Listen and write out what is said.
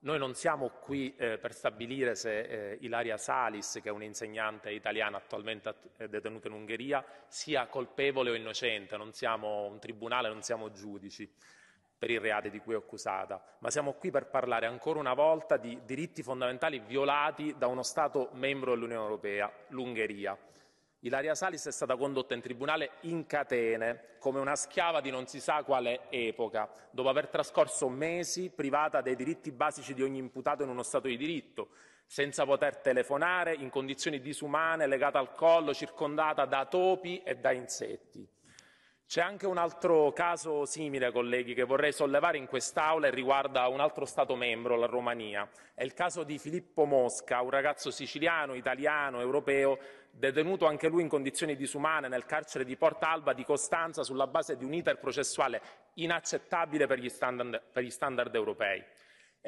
Noi non siamo qui eh, per stabilire se eh, Ilaria Salis, che è un'insegnante italiana attualmente att- eh, detenuta in Ungheria, sia colpevole o innocente, non siamo un tribunale, non siamo giudici per i reati di cui è accusata, ma siamo qui per parlare ancora una volta di diritti fondamentali violati da uno Stato membro dell'Unione Europea, l'Ungheria. Ilaria Salis è stata condotta in tribunale in catene, come una schiava di non si sa quale epoca, dopo aver trascorso mesi privata dei diritti basici di ogni imputato in uno Stato di diritto, senza poter telefonare, in condizioni disumane, legata al collo, circondata da topi e da insetti. C'è anche un altro caso simile, colleghi, che vorrei sollevare in quest'Aula e riguarda un altro Stato membro, la Romania. È il caso di Filippo Mosca, un ragazzo siciliano, italiano, europeo, detenuto anche lui in condizioni disumane nel carcere di Portalba di Costanza sulla base di un iter processuale inaccettabile per gli standard, per gli standard europei.